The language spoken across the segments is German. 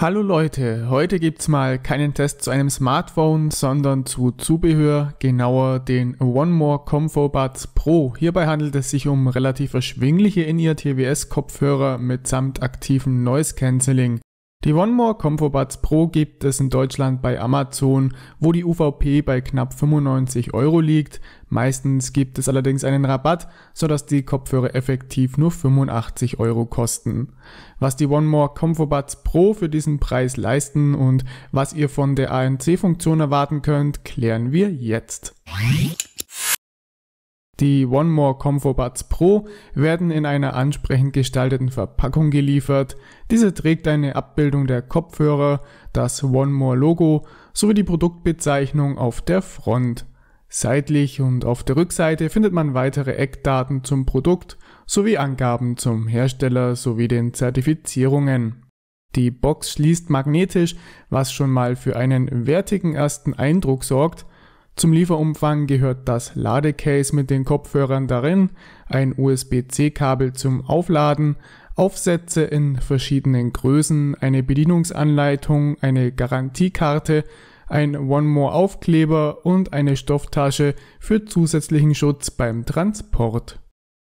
Hallo Leute, heute gibt's mal keinen Test zu einem Smartphone, sondern zu Zubehör, genauer den One More Comfo Buds Pro. Hierbei handelt es sich um relativ erschwingliche In-Ear TWS Kopfhörer mitsamt aktivem Noise Cancelling. Die OneMore ComfoBuds Pro gibt es in Deutschland bei Amazon, wo die UVP bei knapp 95 Euro liegt. Meistens gibt es allerdings einen Rabatt, sodass die Kopfhörer effektiv nur 85 Euro kosten. Was die OneMore ComfoBuds Pro für diesen Preis leisten und was ihr von der ANC-Funktion erwarten könnt, klären wir jetzt. Die One More Comfort Buds Pro werden in einer ansprechend gestalteten Verpackung geliefert. Diese trägt eine Abbildung der Kopfhörer, das One More Logo sowie die Produktbezeichnung auf der Front. Seitlich und auf der Rückseite findet man weitere Eckdaten zum Produkt sowie Angaben zum Hersteller sowie den Zertifizierungen. Die Box schließt magnetisch, was schon mal für einen wertigen ersten Eindruck sorgt. Zum Lieferumfang gehört das Ladecase mit den Kopfhörern darin, ein USB-C-Kabel zum Aufladen, Aufsätze in verschiedenen Größen, eine Bedienungsanleitung, eine Garantiekarte, ein One More Aufkleber und eine Stofftasche für zusätzlichen Schutz beim Transport.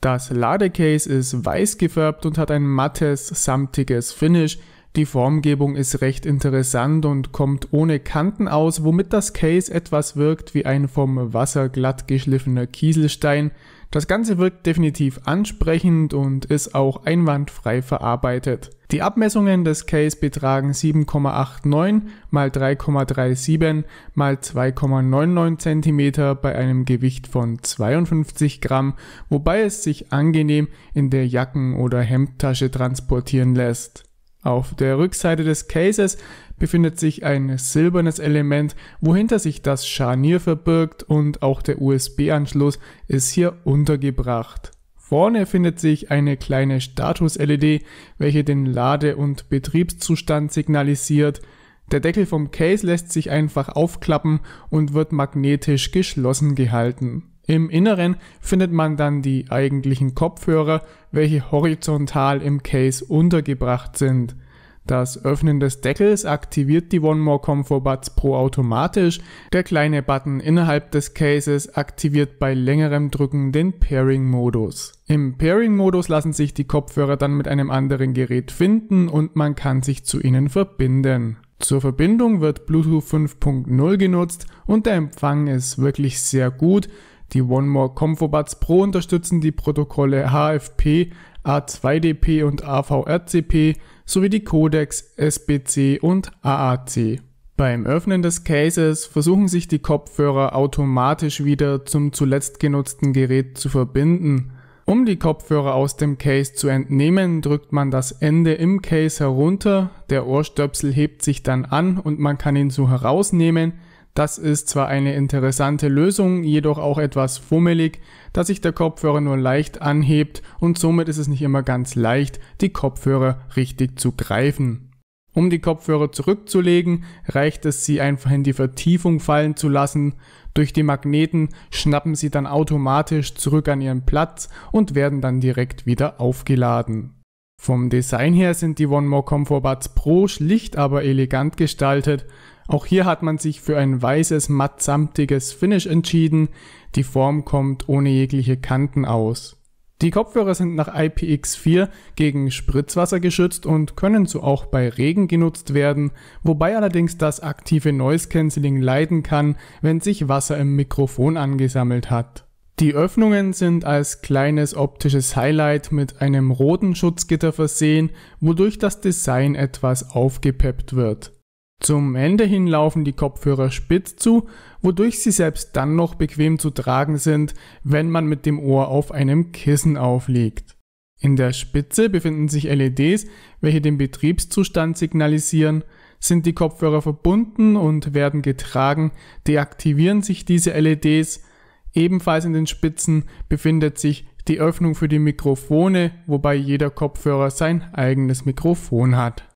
Das Ladecase ist weiß gefärbt und hat ein mattes, samtiges Finish, die Formgebung ist recht interessant und kommt ohne Kanten aus, womit das Case etwas wirkt wie ein vom Wasser glatt geschliffener Kieselstein. Das Ganze wirkt definitiv ansprechend und ist auch einwandfrei verarbeitet. Die Abmessungen des Case betragen 7,89 mal 3,37 mal 2,99 cm bei einem Gewicht von 52 Gramm, wobei es sich angenehm in der Jacken- oder Hemdtasche transportieren lässt. Auf der Rückseite des Cases befindet sich ein silbernes Element, wohinter sich das Scharnier verbirgt und auch der USB-Anschluss ist hier untergebracht. Vorne findet sich eine kleine Status-LED, welche den Lade- und Betriebszustand signalisiert. Der Deckel vom Case lässt sich einfach aufklappen und wird magnetisch geschlossen gehalten. Im Inneren findet man dann die eigentlichen Kopfhörer, welche horizontal im Case untergebracht sind. Das Öffnen des Deckels aktiviert die One More Comfort Buds Pro automatisch. Der kleine Button innerhalb des Cases aktiviert bei längerem Drücken den Pairing-Modus. Im Pairing-Modus lassen sich die Kopfhörer dann mit einem anderen Gerät finden und man kann sich zu ihnen verbinden. Zur Verbindung wird Bluetooth 5.0 genutzt und der Empfang ist wirklich sehr gut. Die One More Comfobuds Pro unterstützen die Protokolle HFP, A2DP und AVRCP sowie die Codex SBC und AAC. Beim Öffnen des Cases versuchen sich die Kopfhörer automatisch wieder zum zuletzt genutzten Gerät zu verbinden. Um die Kopfhörer aus dem Case zu entnehmen, drückt man das Ende im Case herunter, der Ohrstöpsel hebt sich dann an und man kann ihn so herausnehmen, das ist zwar eine interessante Lösung, jedoch auch etwas fummelig, da sich der Kopfhörer nur leicht anhebt und somit ist es nicht immer ganz leicht, die Kopfhörer richtig zu greifen. Um die Kopfhörer zurückzulegen, reicht es, sie einfach in die Vertiefung fallen zu lassen. Durch die Magneten schnappen sie dann automatisch zurück an ihren Platz und werden dann direkt wieder aufgeladen. Vom Design her sind die One More Comfort Buds Pro schlicht aber elegant gestaltet. Auch hier hat man sich für ein weißes, mattsamtiges Finish entschieden. Die Form kommt ohne jegliche Kanten aus. Die Kopfhörer sind nach IPX4 gegen Spritzwasser geschützt und können so auch bei Regen genutzt werden, wobei allerdings das aktive Noise Cancelling leiden kann, wenn sich Wasser im Mikrofon angesammelt hat. Die Öffnungen sind als kleines optisches Highlight mit einem roten Schutzgitter versehen, wodurch das Design etwas aufgepeppt wird. Zum Ende hin laufen die Kopfhörer spitz zu, wodurch sie selbst dann noch bequem zu tragen sind, wenn man mit dem Ohr auf einem Kissen aufliegt. In der Spitze befinden sich LEDs, welche den Betriebszustand signalisieren. Sind die Kopfhörer verbunden und werden getragen, deaktivieren sich diese LEDs. Ebenfalls in den Spitzen befindet sich die Öffnung für die Mikrofone, wobei jeder Kopfhörer sein eigenes Mikrofon hat.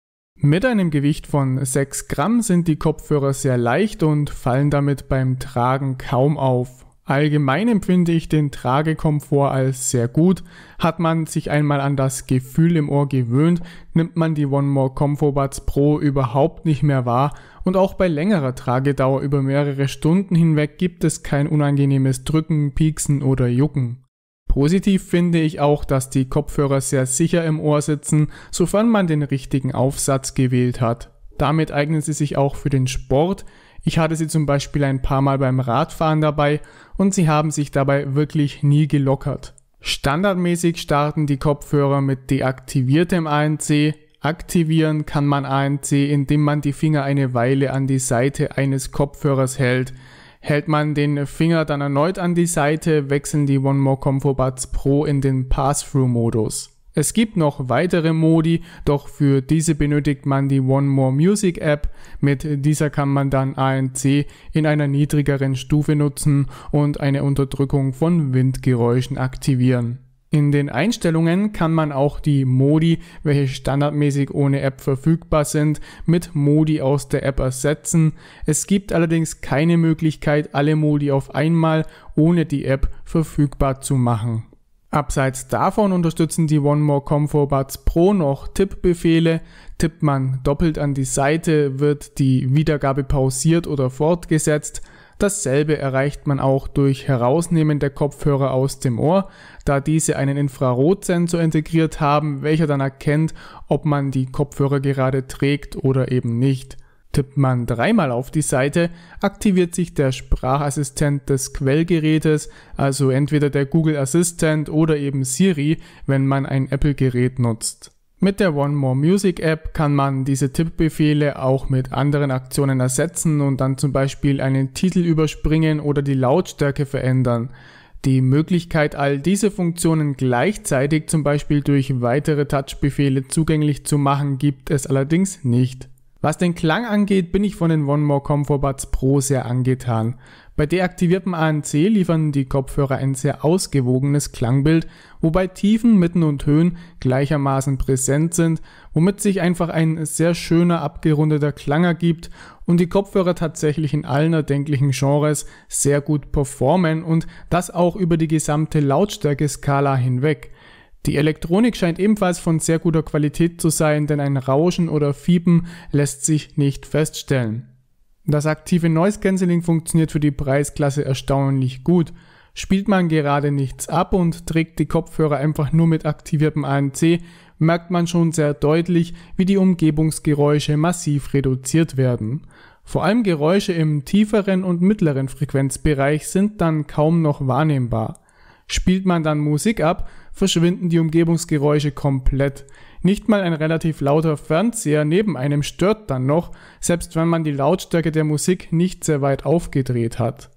Mit einem Gewicht von 6 Gramm sind die Kopfhörer sehr leicht und fallen damit beim Tragen kaum auf. Allgemein empfinde ich den Tragekomfort als sehr gut. Hat man sich einmal an das Gefühl im Ohr gewöhnt, nimmt man die One More Comfort Buds Pro überhaupt nicht mehr wahr und auch bei längerer Tragedauer über mehrere Stunden hinweg gibt es kein unangenehmes Drücken, Pieksen oder Jucken. Positiv finde ich auch, dass die Kopfhörer sehr sicher im Ohr sitzen, sofern man den richtigen Aufsatz gewählt hat. Damit eignen sie sich auch für den Sport. Ich hatte sie zum Beispiel ein paar Mal beim Radfahren dabei und sie haben sich dabei wirklich nie gelockert. Standardmäßig starten die Kopfhörer mit deaktiviertem ANC. Aktivieren kann man ANC, indem man die Finger eine Weile an die Seite eines Kopfhörers hält. Hält man den Finger dann erneut an die Seite, wechseln die One More Combo Buds Pro in den Pass-Through-Modus. Es gibt noch weitere Modi, doch für diese benötigt man die One More Music App. Mit dieser kann man dann ANC in einer niedrigeren Stufe nutzen und eine Unterdrückung von Windgeräuschen aktivieren. In den Einstellungen kann man auch die Modi, welche standardmäßig ohne App verfügbar sind, mit Modi aus der App ersetzen. Es gibt allerdings keine Möglichkeit, alle Modi auf einmal ohne die App verfügbar zu machen. Abseits davon unterstützen die One More Comfort Buds Pro noch Tippbefehle. Tippt man doppelt an die Seite, wird die Wiedergabe pausiert oder fortgesetzt. Dasselbe erreicht man auch durch Herausnehmen der Kopfhörer aus dem Ohr, da diese einen Infrarotsensor integriert haben, welcher dann erkennt, ob man die Kopfhörer gerade trägt oder eben nicht. Tippt man dreimal auf die Seite, aktiviert sich der Sprachassistent des Quellgerätes, also entweder der Google Assistant oder eben Siri, wenn man ein Apple-Gerät nutzt. Mit der One More Music App kann man diese Tippbefehle auch mit anderen Aktionen ersetzen und dann zum Beispiel einen Titel überspringen oder die Lautstärke verändern. Die Möglichkeit, all diese Funktionen gleichzeitig zum Beispiel durch weitere Touchbefehle zugänglich zu machen, gibt es allerdings nicht. Was den Klang angeht, bin ich von den One More Comfort Buds Pro sehr angetan. Bei deaktiviertem ANC liefern die Kopfhörer ein sehr ausgewogenes Klangbild, wobei Tiefen, Mitten und Höhen gleichermaßen präsent sind, womit sich einfach ein sehr schöner abgerundeter Klang ergibt und die Kopfhörer tatsächlich in allen erdenklichen Genres sehr gut performen und das auch über die gesamte Lautstärkeskala hinweg. Die Elektronik scheint ebenfalls von sehr guter Qualität zu sein, denn ein Rauschen oder Fiepen lässt sich nicht feststellen. Das aktive Noise Cancelling funktioniert für die Preisklasse erstaunlich gut. Spielt man gerade nichts ab und trägt die Kopfhörer einfach nur mit aktiviertem ANC, merkt man schon sehr deutlich, wie die Umgebungsgeräusche massiv reduziert werden. Vor allem Geräusche im tieferen und mittleren Frequenzbereich sind dann kaum noch wahrnehmbar. Spielt man dann Musik ab, verschwinden die Umgebungsgeräusche komplett. Nicht mal ein relativ lauter Fernseher neben einem stört dann noch, selbst wenn man die Lautstärke der Musik nicht sehr weit aufgedreht hat.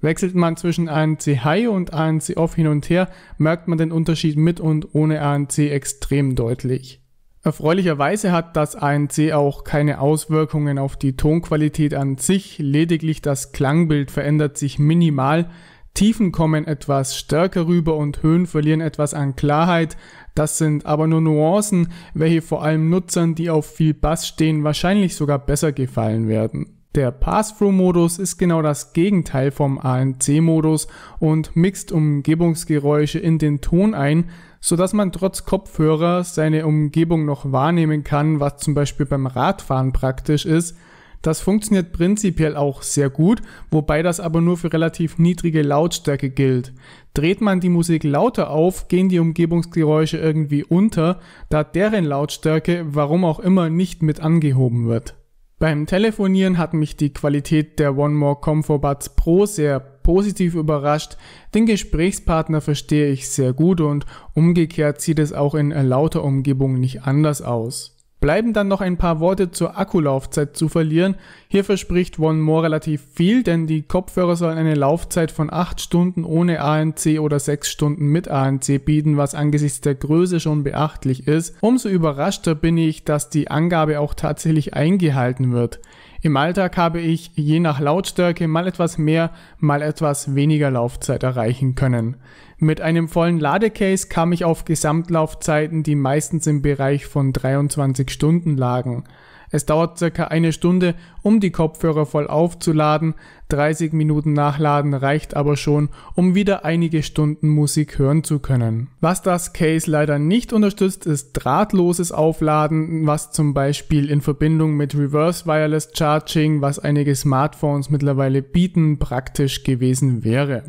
Wechselt man zwischen ANC High und ANC Off hin und her, merkt man den Unterschied mit und ohne ANC extrem deutlich. Erfreulicherweise hat das ANC auch keine Auswirkungen auf die Tonqualität an sich, lediglich das Klangbild verändert sich minimal, Tiefen kommen etwas stärker rüber und Höhen verlieren etwas an Klarheit. Das sind aber nur Nuancen, welche vor allem Nutzern, die auf viel Bass stehen, wahrscheinlich sogar besser gefallen werden. Der Pass-Through-Modus ist genau das Gegenteil vom ANC-Modus und mixt Umgebungsgeräusche in den Ton ein, sodass man trotz Kopfhörer seine Umgebung noch wahrnehmen kann, was zum Beispiel beim Radfahren praktisch ist, das funktioniert prinzipiell auch sehr gut, wobei das aber nur für relativ niedrige Lautstärke gilt. Dreht man die Musik lauter auf, gehen die Umgebungsgeräusche irgendwie unter, da deren Lautstärke warum auch immer nicht mit angehoben wird. Beim Telefonieren hat mich die Qualität der One More Comfort Buds Pro sehr positiv überrascht. Den Gesprächspartner verstehe ich sehr gut und umgekehrt sieht es auch in lauter Umgebung nicht anders aus. Bleiben dann noch ein paar Worte zur Akkulaufzeit zu verlieren. Hier verspricht OneMore relativ viel, denn die Kopfhörer sollen eine Laufzeit von 8 Stunden ohne ANC oder 6 Stunden mit ANC bieten, was angesichts der Größe schon beachtlich ist. Umso überraschter bin ich, dass die Angabe auch tatsächlich eingehalten wird. Im Alltag habe ich je nach Lautstärke mal etwas mehr, mal etwas weniger Laufzeit erreichen können. Mit einem vollen Ladecase kam ich auf Gesamtlaufzeiten, die meistens im Bereich von 23 Stunden lagen. Es dauert circa eine Stunde, um die Kopfhörer voll aufzuladen. 30 Minuten Nachladen reicht aber schon, um wieder einige Stunden Musik hören zu können. Was das Case leider nicht unterstützt, ist drahtloses Aufladen, was zum Beispiel in Verbindung mit Reverse Wireless Charging, was einige Smartphones mittlerweile bieten, praktisch gewesen wäre.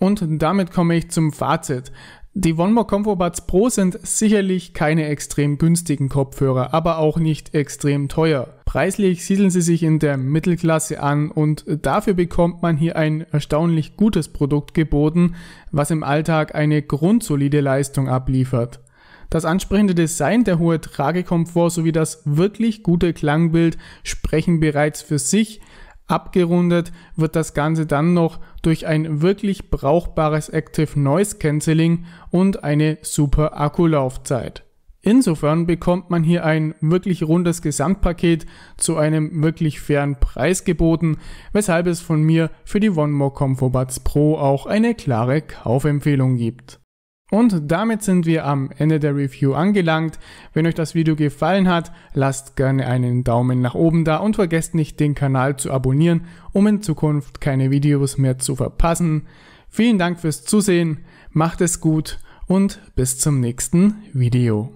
Und damit komme ich zum Fazit. Die One More Combo Buds Pro sind sicherlich keine extrem günstigen Kopfhörer, aber auch nicht extrem teuer. Preislich siedeln sie sich in der Mittelklasse an und dafür bekommt man hier ein erstaunlich gutes Produkt geboten, was im Alltag eine grundsolide Leistung abliefert. Das ansprechende Design, der hohe Tragekomfort sowie das wirklich gute Klangbild sprechen bereits für sich, Abgerundet wird das Ganze dann noch durch ein wirklich brauchbares Active Noise Cancelling und eine super Akkulaufzeit. Insofern bekommt man hier ein wirklich rundes Gesamtpaket zu einem wirklich fairen Preis geboten, weshalb es von mir für die OneMore Comfort Pro auch eine klare Kaufempfehlung gibt. Und damit sind wir am Ende der Review angelangt. Wenn euch das Video gefallen hat, lasst gerne einen Daumen nach oben da und vergesst nicht, den Kanal zu abonnieren, um in Zukunft keine Videos mehr zu verpassen. Vielen Dank fürs Zusehen, macht es gut und bis zum nächsten Video.